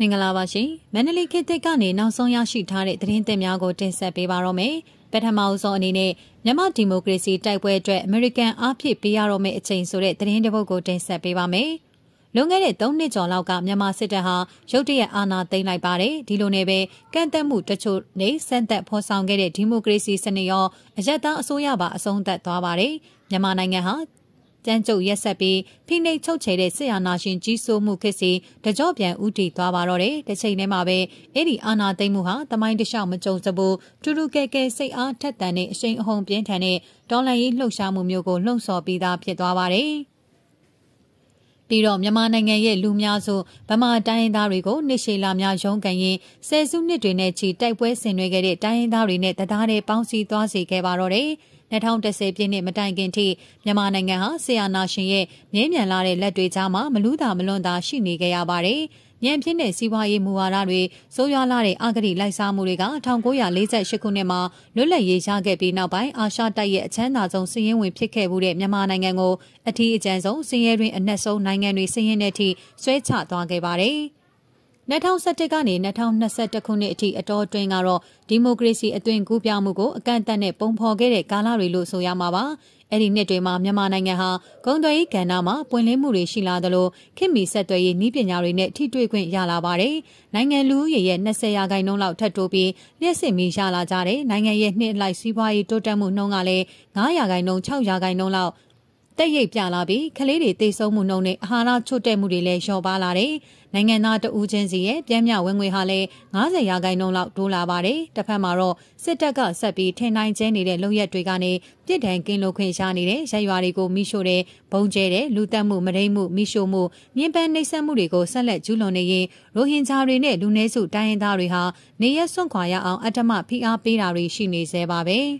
မင်္ဂလာပါရှင်မန္တလေးခေတ်သစ်ကနေနောက်ဆုံးရရှိထားတဲ့သတင်းသစ်များကိုတင်ဆက်ပေးပါတော့မယ်ပထမအဆုံးအနေနဲ့မြန်မာဒီမိုကရေစီတိုက်ပွဲအတွက်အမေရိကန်အားဖြည့်ပေးရတော့မယ့်အချိန်ဆိုတဲ့သတင်းတစ်ပုဒ်ကိုတင်ဆက်ပေးပါမယ်လွန်ခဲ့တဲ့၃နှစ်ကျော်လောက်ကမြန်မာစစ်တပ်ဟာရုတ်တရက်အာဏာသိမ်းလိုက်ပါတယ်ဒီလိုနဲ့ပဲကန့်သက်မှုတချို့နေဆန့်သက်ဖော်ဆောင်ခဲ့တဲ့ဒီမိုကရေစီစနစ်ရောအရက်သားအစိုးရပါအဆုံးသတ်သွားပါတယ်မြန်မာနိုင်ငံဟာကြမ်းကြုတ်ရက်ဆက်ပြီးဖိနှိပ်ချုပ်ချယ်တဲ့စစ်အာဏာရှင်ကြီးစိုးမှုခေတ်စီတကြော့ပြန်ဥတီသွားပါတော့တယ်။တစ်ချိန်တည်းမှာပဲအဲ့ဒီအာဏာသိမ်းမှုဟာတမိုင်းတခြားမကြုံစဘူးတူတူကဲကဲစိတ်အားထက်သန်တဲ့အရှိန်အဟုန်ပြင်းထန်တဲ့ဒေါ်လာရေးလှုပ်ရှားမှုမျိုးကိုလှုံ့ဆော်ပြီးသားဖြစ်သွားပါတယ်။ပြီးတော့မြန်မာနိုင်ငံရဲ့လူများစုဗမာတိုင်းရင်းသားတွေကိုနှိရှိလာများရုံးကန်ရင်ဆယ်စုနှစ်တွေနဲ့ချီတိုက်ပွဲဆင်နွှဲခဲ့တဲ့တိုင်းရင်းသားတွေနဲ့တသားတည်းပေါင်းစည်းသွားစေခဲ့ပါတော့တယ်။2010ပြည့်နှစ်မတိုင်ခင်ထိမြန်မာနိုင်ငံဟာဆီယာနာရှင်ရဲ့မြင်းမြန်လာတဲ့လက်တွေကြားမှာမလူးတာမလွန်တာရှိနေကြရပါတယ်။ညံဖြစ်တဲ့စီးပွားရေးမူဝါဒတွေစိုးရွားလာတဲ့အကြတိလိုက်စားမှုတွေက1948ခုနှစ်မှာလွတ်လပ်ရေးရခဲ့ပြီးနောက်ပိုင်းအာရှတိုက်ရဲ့အချမ်းသာဆုံးစည်ရင်းဝင်ဖြစ်ခဲ့မှုတဲ့မြန်မာနိုင်ငံကိုအထူးအကြံဆုံးစည်ရဲတွင်အနက်ဆုံးနိုင်ငံတွေစည်ရင်းတဲ့အထိဆွဲချသွားခဲ့ပါတယ်။2017ကနေ2021ခုနှစ်အထိအတော်အတွင်းကတော့ဒီမိုကရေစီအသွင်ကူးပြောင်းမှုကိုအကန့်အသတ်နဲ့ပုံဖော်ခဲ့တဲ့ကာလတွေလို့ဆိုရမှာပါ။အဲ့ဒီနှစ်တွေမှာမြန်မာနိုင်ငံဟာဂုံသွေးကဏ္ဍမှာပွင့်လင်းမှုတွေရှိလာသလိုခေတ်မီဆက်သွယ်ရေးနည်းပညာတွေနဲ့ထိတွေ့ခွင့်ရလာပါတယ်။နိုင်ငံလူဦးရေရဲ့20ရာခိုင်နှုန်းလောက်ထပ်တိုးပြီးလျှက်စစ်မီရလာကြတဲ့နိုင်ငံရဲ့နှစ်အလိုက်စီးပွားရေးတိုးတက်မှုနှုန်းကလည်း9ရာခိုင်နှုန်း6ရာခိုင်နှုန်းလောက်တက်ရိပ်ပြလာပြီးကလေးတွေတိတ်ဆုံးမှုနှုန်းနဲ့အာဟာရချို့တဲ့မှုတွေလည်းလျော့ပါလာတယ်။နိုင်ငံသားတဦးချင်းစီရဲ့ပြန်မြဝင်ငွေဟာလည်း90ရာခိုင်နှုန်းလောက်တိုးလာပါတယ်။တစ်ဖက်မှာတော့စစ်တပ်ကဆက်ပြီးထိန်နိုင်ကျဲနေတဲ့လုံရက်တွေကနေပြစ်ဒဏ်ကင်းလွတ်ခွင့်ရနေတဲ့ရရွာတွေကိုမိရှို့တဲ့ဘုံကျဲတဲ့လူတက်မှုမဒိမ့်မှုမိရှို့မှုမြင်းပန်းနှိပ်စက်မှုတွေကိုဆက်လက်ကျူးလွန်နေရင်ရိုဟင်ဂျာတွေနဲ့လူနည်းစုတိုင်းရင်းသားတွေဟာနေရက်စွန့်ခွာရအောင်အထမဖိအားပေးတာတွေရှိနေသေးပါပဲ။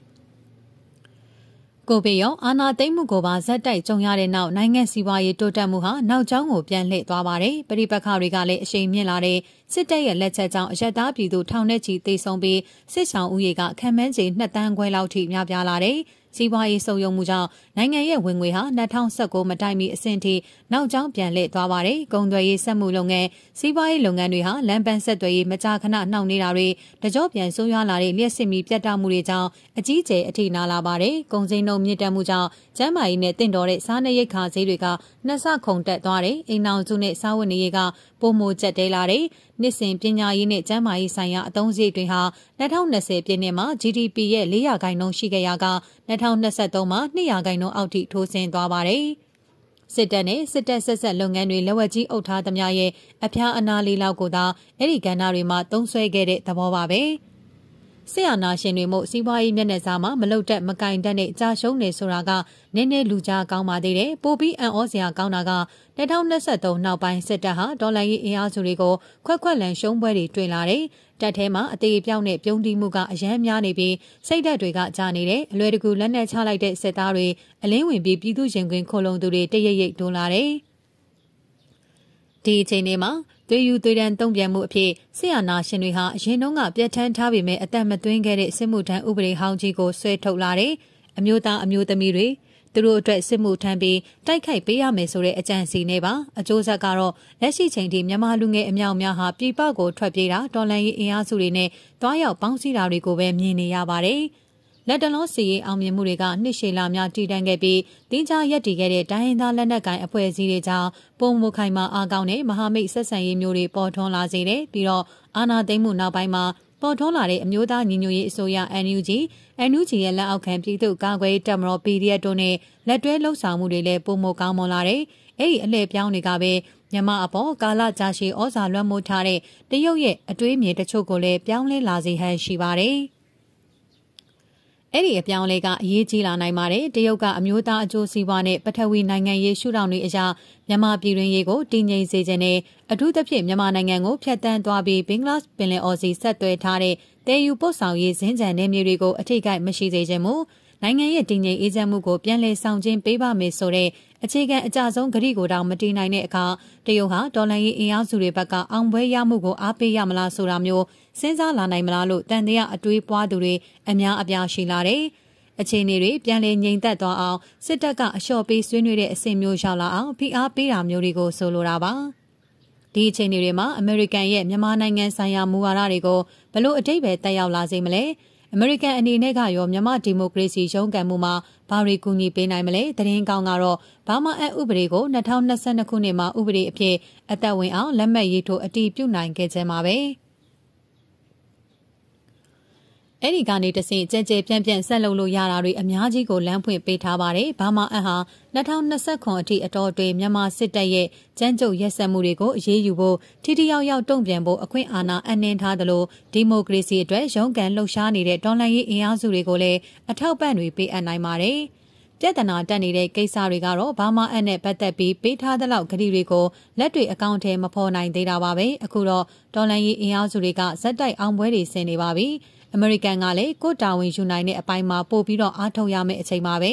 ကိုဗစ်ရောအာနာသိမ့်မှုကိုပါဇက်တိုက်ကြုံရတဲ့နောက်နိုင်ငံစီးပွားရေးတိုးတက်မှုဟာနောက်ကျောင်းကိုပြန်လှည့်သွားပါတယ်။ပြည်ပခါတွေကလည်းအရှိန်မြင့်လာတဲ့စစ်တပ်ရဲ့လက်ချက်ကြောင့်အရက်သားပြည်သူထောင်နဲ့ချီသေဆုံးပြီးစစ်ဆောင်ဦးရေကခံမှန်းချိန်2တန်းခွဲလောက်ထိများပြားလာတဲ့စီးပွားရေးဆုံယုံမှုကြောင့်နိုင်ငံရဲ့ဝင်ငွေဟာ2019မတိုင်မီအဆင့်ထိနောက်ကျောင်းပြန်လည်သွားပါတယ်။ကုန်သွယ်ရေးစက်မှုလုပ်ငန်း၊စီးပွားရေးလုပ်ငန်းတွေဟာလမ်းပန်းဆက်သွယ်ရေးမကြာခဏနှောင့်နှေးတာတွေတကြော့ပြန်ဆိုးရွားလာတဲ့လျှက်စစ်မီပြတ်တောက်မှုတွေကြောင့်အကြီးအကျယ်အထိနာလာပါတယ်။ကုန်စည်နှုန်းမြင့်တက်မှုကြောင့်ကျန်းမာရေးနဲ့တင့်တော်တဲ့စားနပ်ရိက္ခာဈေးတွေကနှစ်ဆခုန်တက်သွားတယ်။အိမ်နောက်စုနဲ့စားဝတ်နေရေးကပိုမိုကျပ်တဲလာတယ်။နှစ်စဉ်ပညာရေးနဲ့ကျန်းမာရေးဆိုင်ရာအသုံးစရိတ်တွေဟာ2020ပြည်နှစ်မှာ GDP ရဲ့4%ရှိခဲ့ရာက2023မှာ2%နှုန်းအောက်ထိထိုးဆင်းသွားပါတယ်။စစ်တပ်နဲ့စစ်တပ်ဆက်ဆက်လုပ်ငန်းတွေလက်ဝက်ကြီးအုပ်ထားသမျှရဲ့အပြားအနာလေးလောက်ကိုသာအဲ့ဒီကဏ္ဍတွေမှာသုံးဆွဲခဲ့တဲ့သဘောပါပဲ။ဆရာနာရှင်တွေမို့စီးပွားရေးမျက်နှာစာမှာမလုတ်တက်မကင်တက်နဲ့ကြာရှုံးနေဆိုတာကနည်းနည်းလူကြားကောင်းပါသေးတယ်ပိုပြီးအံ့ဩစရာကောင်းတာက2023နောက်ပိုင်းစစ်တပ်ဟာဒေါ်လာရေးအင်အားစုတွေကိုခွက်ခွက်လန်ရှုံးပွဲတွေတွင်လာတယ်တက်ထဲမှာအသေးပြောက်နဲ့ပြုံးတီးမှုကအရန်များနေပြီးစိတ်ဓာတ်တွေကကြာနေတယ်အလွယ်တကူလက်နက်ချလိုက်တဲ့စစ်သားတွေအလင်းဝင်ပြီးပြည်သူရင်ခွင်ခုံလုံးသူတွေတရရိပ်တွန်းလာတယ်ဒီအချိန်လေးမှာသွေးယူသွေးတန်းတုံ့ပြန်မှုအဖြစ်ဆရာနာရှင်တွေဟာအရင်တုန်းကပြဋ္ဌာန်းထားပေမဲ့အသက်မသွင်းခဲ့တဲ့စစ်မှုထမ်းဥပဒေဟောင်းကြီးကိုဆွဲထုတ်လာတယ်။အမျိုးသားအမျိုးသမီးတွေသူတို့အတွက်စစ်မှုထမ်းပြီးတိုက်ခိုက်ပေးရမယ်ဆိုတဲ့အကြံစီနဲ့ပါအကျိုးဆက်ကတော့လက်ရှိချိန်ထိမြန်မာလူငယ်အမြောက်များဟာပြည်ပကိုထွက်ပြေးတာတော်လန်ရေးအင်အားစုတွေနဲ့တွားရောက်ပေါင်းစည်းတာတွေကိုပဲမြင်နေရပါတယ်။လက်တလုံးစီရေးအောင်မြင်မှုတွေကနှစ်ရှည်လာများတည်တံ့ခဲ့ပြီးတင်းကြားရက်တည်ခဲ့တဲ့တိုင်းရင်းသားလက်နက်ကိုင်အဖွဲ့အစည်းတွေကြောင့်ပုံမှုခိုင်မာအားကောင်းတဲ့မဟာမိတ်ဆက်ဆံရေးမျိုးတွေပေါ်ထွန်းလာစေတယ်ပြီးတော့အာဏာသိမ်းမှုနောက်ပိုင်းမှာပေါ်ထွန်းလာတဲ့အမျိုးသားညီညွတ်ရေးအစိုးရ NUG NUG ရဲ့လက်အောက်ခံပြည်သူ့ကာကွယ်တပ်မတော် PDF တို့နဲ့လက်တွဲလှုပ်ဆောင်မှုတွေလည်းပုံမှုကောင်းမွန်လာတယ်အဲ့ဒီအလှည့်ပြောင်းတွေကပဲမြန်မာအပေါ်ကာလကြာရှည်ဩဇာလွှမ်းမိုးထားတဲ့တရုတ်ရဲ့အတွေးအမြင်တချို့ကိုလည်းပြောင်းလဲလာစေဟန်ရှိပါတယ်။အဲ့ဒီအပြောင်းလဲကအရေးကြီးလာနိုင်ပါတယ်တရုတ်ကအမျိုးသားအကျိုးစီးပွားနဲ့ပထဝီနိုင်ငံရေးရှုထောင့်တွေအရာမြန်မာပြည်တွင်းရေးကိုတည်ငြိမ်စေခြင်းနဲ့အထူးသဖြင့်မြန်မာနိုင်ငံကိုဖျက်ဆီးသွားပြီးဘင်္ဂလားပင်လယ်အော်စီဆက်သွယ်ထားတဲ့တည်ယူပို့ဆောင်ရေးစင်ကြံနယ်မြေတွေကိုအထိတ်ကိုက်မရှိစေခြင်းမူနိုင်ငံရဲ့တည်ငြိမ်အေးချမ်းမှုကိုပြန်လည်ဆောင်ကျဉ်ပေးပါမယ်ဆိုတဲ့အခြေခံအကြဆုံးဂရီကိုတောင်မတည်နိုင်တဲ့အခါတရုတ်ဟာဒေါ်လာရေးအင်အားစုတွေဘက်ကအောင်ပွဲရမှုကိုအားပေးရမလားဆိုတာမျိုးစဉ်းစားလာနိုင်မလားလို့တန်တရားအတွေးပွားသူတွေအများအပြားရှိလာတယ်။အခြေအနေတွေပြန်လည်ငြိမ်သက်သွားအောင်စစ်တပ်ကအလျှော့ပေးဆွေးနွေးတဲ့အဆင့်မျိုးရောက်လာအောင်ဖိအားပေးတာမျိုးတွေကိုဆိုလိုတာပါ။ဒီအခြေအနေတွေမှာအမေရိကန်ရဲ့မြန်မာနိုင်ငံဆိုင်ရာမူဝါဒတွေကိုဘလို့အတိတ်ပဲတက်ရောက်လာစေမလဲ။အမေရိကန်အနေနဲ့ကရောမြန်မာဒီမိုကရေစီရုန်းကန်မှုမှာဘာတွေကူညီပေးနိုင်မလဲ။သတင်းကောင်းကတော့ဘာမအပ်ဥပဒေကို2022ခုနှစ်မှာဥပဒေအဖြစ်အသက်ဝင်အောင်လက်မှတ်ရေးထိုးအတည်ပြုနိုင်ခဲ့ခြင်းပါပဲ။အဲ့ဒီကနေတဆင့်ကြဲကြဲပြန့်ပြန့်ဆက်လုပ်လို့ရတာတွေအများကြီးကိုလမ်းဖွင့်ပေးထားပါတယ်။ဘာမှအဟံ2029အထိအတော်တွေမြန်မာစစ်တပ်ရဲ့ကြမ်းကြုတ်ရက်စက်မှုတွေကိုအရေးယူဖို့ထိထိရောက်ရောက်တုံ့ပြန်ဖို့အခွင့်အာဏာအနှင်းထားသလိုဒီမိုကရေစီအတွက်ရုန်းကန်လှုပ်ရှားနေတဲ့တော်လှန်ရေးအင်အားစုတွေကိုလည်းအထောက်ပံ့တွေပေးအပ်နိုင်ပါတယ်။ပြဿနာတက်နေတဲ့ကိစ္စတွေကတော့ဘာမှအနဲ့ပတ်သက်ပြီးပေးထားသလောက်ဂတိတွေကိုလက်တွေအကောင့်ထဲမဖော်နိုင်သေးတာပါပဲအခုတော့ဒေါ်လန်ရေးအင်အားစုတွေကဇက်တိုက်အောင်ပွဲတွေဆင်နေပါပြီ။အမေရိကန်ကလည်းကိုတာဝန်ယူနိုင်တဲ့အပိုင်းမှာပို့ပြီးတော့အားထုတ်ရမယ့်အချိန်ပါပဲ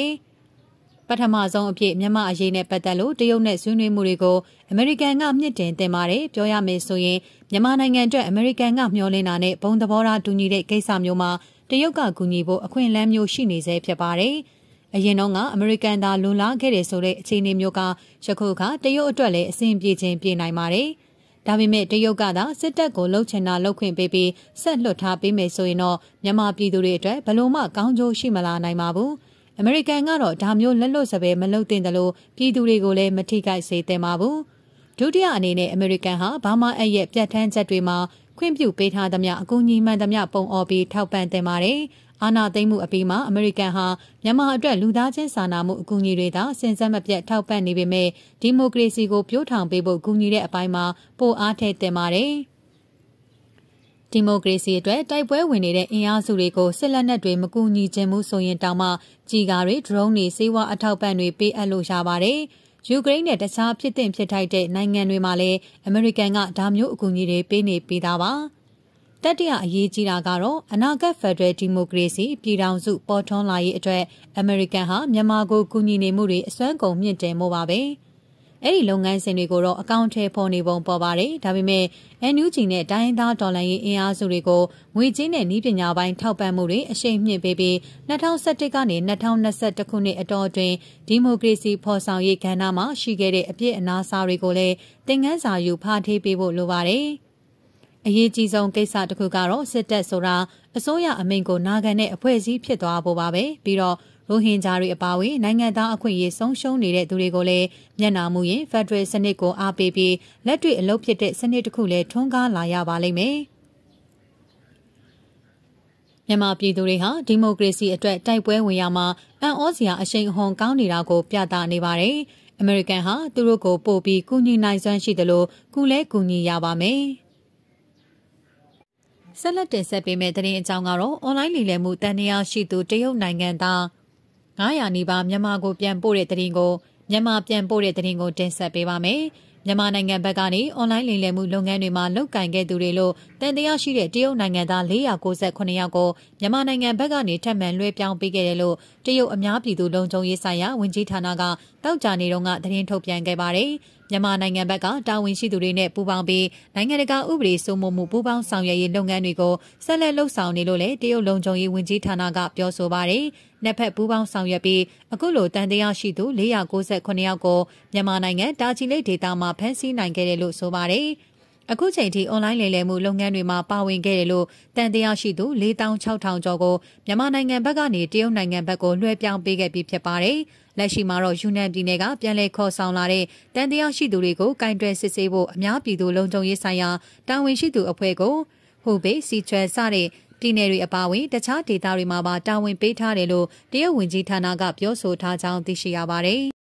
ပထမဆုံးအဖြစ်မြန်မာအရေးနဲ့ပတ်သက်လို့တရုတ်နဲ့ဆွေးနွေးမှုတွေကိုအမေရိကန်ကမြင့်တင်တင်ပါတယ်ပြောရမယ်ဆိုရင်မြန်မာနိုင်ငံအတွက်အမေရိကန်ကမျှော်လင့်တာနဲ့ဘုံသဘောထားတူညီတဲ့ကိစ္စမျိုးမှာတရုတ်ကကူညီဖို့အခွင့်အလမ်းမျိုးရှိနေစေဖြစ်ပါတယ်အရင်တော့ကအမေရိကန်သားလွန်လာခဲ့တယ်ဆိုတဲ့အခြေအနေမျိုးကယခုအခါတရုတ်အတွက်လည်းအဆင်ပြေခြင်းပြေနိုင်ပါတယ်။ဒါပေမဲ့တရုတ်ကသာစစ်တပ်ကိုလှုပ်ချင်တာလှုပ်ခွင့်ပေးပြီးဆက်လွတ်ထားပေးမယ်ဆိုရင်တော့မြန်မာပြည်သူတွေအတွက်ဘယ်လိုမှကောင်းကျိုးရှိမလာနိုင်ပါဘူး။အမေရိကန်ကတော့ဒါမျိုးလက်လွတ်စပယ်မလုပ်သင့်တယ်လို့ပြည်သူတွေကိုလည်းမထိခိုက်စေသင့်ပါဘူး။ဒုတိယအနေနဲ့အမေရိကန်ဟာဘာမာအက်ရဲ့ပြဋ္ဌာန်းချက်တွေမှာခွင့်ပြုပေးထားသမျှအကူအညီမှန်သမျှပုံအော်ပြီးထောက်ပံ့တင်ပါတယ်။အာဏာသိမ်းမှုအပြီးမှာအမေရိကန်ဟာမြန်မာအတွက်လူသားချင်းစာနာမှုအကူအညီတွေသာစဉ်ဆက်မပြတ်ထောက်ပံ့နေပေမဲ့ဒီမိုကရေစီကိုပြိုးထောင်ပေးဖို့ကူညီတဲ့အပိုင်းမှာပိုအားထည့်တင်ပါတယ်။ဒီမိုကရေစီအတွက်တိုက်ပွဲဝင်နေတဲ့အင်အားစုတွေကိုစစ်လက်နက်တွေမကူညီခြင်းမှုဆိုရင်တောင်မှကြီကာတွေ drone တွေစေဝါအထောက်ပံ့တွေပေးအပ်လို့ရပါတယ်။ယူကရိန်းနဲ့တခြားဖြစ်တင်ဖြစ်ထိုက်တဲ့နိုင်ငံတွေမှာလည်းအမေရိကန်ကဒါမျိုးအကူအညီတွေပေးနေပေးတာပါတတိယအရေးကြီးတာကတော့အနာဂတ်ဖက်ဒရယ်ဒီမိုကရေစီပြည်ထောင်စုပေါ်ထွန်းလာရေးအတွက်အမေရိကန်ဟာမြန်မာကိုကူညီနေမှုတွေအစွမ်းကုန်မြင့်တင်မှုပါပဲ။အဲ့ဒီလုပ်ငန်းစဉ်တွေကိုတော့အကောင့်ထဲပေါ်နေပုံပေါ်ပါတယ်ဒါပေမဲ့ NUG နဲ့တိုင်းသားဒေါ်လာရေးအင်အားစုတွေကိုငွေကြေးနဲ့နည်းပညာပိုင်းထောက်ပံ့မှုတွေအရှိန်မြင့်ပေးပြီး2017ကနေ2021ခုနှစ်အတောအတွင်းဒီမိုကရေစီ ဖော်ဆောင်ရေးကဏ္ဍမှာရှိခဲ့တဲ့အပြစ်အနာစာတွေကိုလည်းသင်ခန်းစာယူဖားထေးပေးဖို့လိုပါတယ်အရေးကြီးဆုံးကိစ္စတစ်ခုကတော့စစ်တပ်ဆိုတာအစိုးရအမိန့်ကိုနာခံတဲ့အဖွဲ့အစည်းဖြစ်သွားဖို့ပါပဲပြီးတော့ရိုဟင်ဂျာတွေအပါအဝင်နိုင်ငံသားအခွင့်အရေးဆုံးရှုံးနေတဲ့သူတွေကိုလည်းမျက်နှာမူရင်ဖက်ဒရယ်စနစ်ကိုအားပေးပြီးလက်တွေ့အလုပ်ဖြစ်တဲ့စနစ်တစ်ခုလည်းထွန်းကားလာရပါလိမ့်မယ်။မြန်မာပြည်သူတွေဟာဒီမိုကရေစီအတွက်တိုက်ပွဲဝင်ရမှာအံ့ဩစရာအရှိန်အဟုန်ကောင်းနေတာကို ပြသနေပါတယ်။အမေရိကန်ဟာသူတို့ကိုပို့ပြီးကူညီနိုင်စွမ်းရှိတယ်လို့ကုလဲကူညီရပါမယ်။ဆက်လက်တင်ဆက်ပေးမယ့်သတင်းအကြောင်းကတော့အွန်လိုင်းလိလည်မှုတန်တရားရှိသူတရုတ်နိုင်ငံသား900နီးပါးမြန်မာကိုပြန်ပို့တဲ့တရင်ကိုမြန်မာပြန်ပို့တဲ့တရင်ကိုတင်ဆက်ပေးပါမယ်။မြန်မာနိုင်ငံဘက်ကနေအွန်လိုင်းလိမ်လည်မှုလုပ်ငန်းတွေမှာလုတ်ကင်ခဲ့သူတွေလို့တန်တရားရှိတဲ့တရုတ်နိုင်ငံသား498ယောက်ကိုမြန်မာနိုင်ငံဘက်ကနေထပ်မံလွှဲပြောင်းပေးခဲ့တယ်လို့တရုတ်အများပြည်သူလုံခြုံရေးဆိုင်ရာဝန်ကြီးဌာနကတောက်ကြနေတော့ကသတင်းထုတ်ပြန်ခဲ့ပါတယ်။မြန်မာနိုင်ငံဘက်ကတာဝန်ရှိသူတွေနဲ့ပူးပေါင်းပြီးနိုင်ငံတကာဥပဒေစိုးမိုးမှုပူးပေါင်းဆောင်ရွက်ရေးလုပ်ငန်းတွေကိုဆက်လက်လှုပ်ဆောင်နေလို့လည်းတရုတ်လုံခြုံရေးဝန်ကြီးဌာနကပြောဆိုပါတယ်။နှစ်ဖက်ပူးပေါင်းဆောင်ရွက်ပြီးအခုလိုတန်တရားရှိသူ498ယောက်ကိုမြန်မာနိုင်ငံတာချီလိတ်ဒေသမှာဖမ်းဆီးနိုင်ခဲ့တယ်လို့ဆိုပါတယ်။အခုချိန်ထိအွန်လိုင်းလိမ်လည်မှုလုပ်ငန်းတွေမှာပါဝင်ခဲ့တယ်လို့တန်တရားရှိသူ၄6000ကျော်ကိုမြန်မာနိုင်ငံဘက်ကနေတရုတ်နိုင်ငံဘက်ကိုလွှဲပြောင်းပေးခဲ့ပြီးဖြစ်ပါတယ်။လက်ရှိမှာတော့ယူနန်ပြည်နယ်ကပြန်လည်ခေါ်ဆောင်လာတဲ့တန်တရားရှိသူတွေကိုကင်တွယ်စစ်ဆေးဖို့အများပြည်သူလုံခြုံရေးဆိုင်ရာတာဝန်ရှိသူအဖွဲ့ကိုဟိုဘေးစီချွဲစတဲ့ပြည်နယ်တွေအပါအဝင်တခြားဒေသတွေမှာပါတာဝန်ပေးထားတယ်လို့တရုတ်ဝန်ကြီးဌာနကပြောဆိုထားကြောင်းသိရှိရပါတယ်